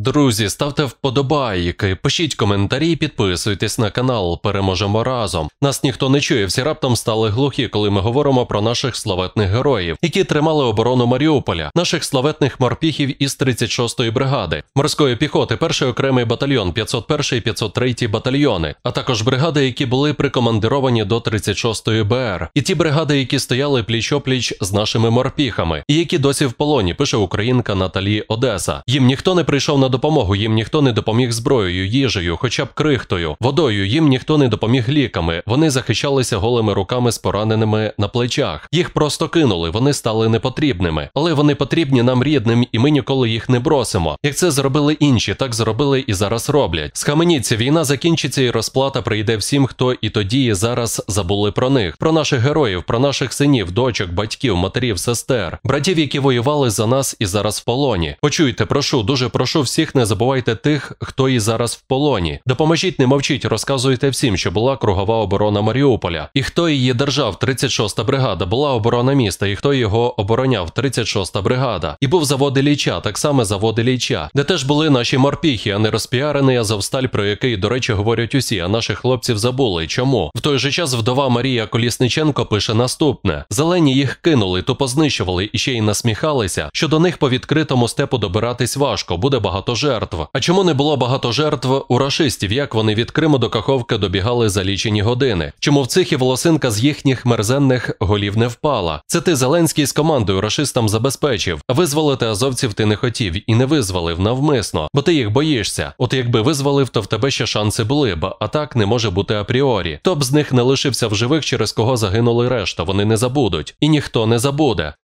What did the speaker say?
Друзі, ставте вподобайки, пишіть коментарі, підписуйтесь на канал, переможемо разом. Нас ніхто не чує, всі раптом стали глухі, коли ми говоримо про наших славетних героїв, які тримали оборону Маріуполя, наших славетних морпіхів із 36-ї бригади, морської піхоти, перший окремий батальйон, 501 і 503 батальйони, а також бригади, які були прикомандировані до 36-ї БР, і ті бригади, які стояли пліч опліч з нашими морпіхами, і які досі в полоні, пише українка Наталі Одеса. Їм ніхто не прийшов на допомогу їм ніхто не допоміг зброєю, їжею, хоча б крихтою, водою їм ніхто не допоміг ліками. Вони захищалися голими руками з пораненими на плечах. Їх просто кинули, вони стали непотрібними. Але вони потрібні нам рідним, і ми ніколи їх не бросимо. Як це зробили інші, так зробили і зараз роблять. Схаменіться, війна закінчиться, і розплата прийде всім, хто і тоді, і зараз забули про них, про наших героїв, про наших синів, дочок, батьків, матерів, сестер, братів, які воювали за нас і зараз в полоні. Почуйте, прошу, дуже прошу всі всіх не забувайте тих, хто і зараз в полоні. Допоможіть, не мовчіть, розказуйте всім, що була кругова оборона Маріуполя, і хто її держав, 36-та бригада, була оборона міста, і хто його обороняв, 36-та бригада. І був заводи ліча, так само заводи ліча, де теж були наші морпіхи, а не розпіарений Азовсталь, про який, до речі, говорять усі, а наших хлопців забули. Чому в той же час вдова Марія Колісниченко пише наступне: зелені їх кинули, тупо знищували і ще й насміхалися, що до них по відкритому степу добиратись важко, буде багато багато жертв. А чому не було багато жертв у рашистів? Як вони від Криму до Каховки добігали за лічені години? Чому в цих і волосинка з їхніх мерзенних голів не впала? Це ти Зеленський з командою рашистам забезпечив. Визволити азовців ти не хотів і не визволив навмисно, бо ти їх боїшся. От якби визволив, то в тебе ще шанси були б, а так не може бути апріорі. Топ з них не лишився в живих, через кого загинули решта. Вони не забудуть, і ніхто не забуде.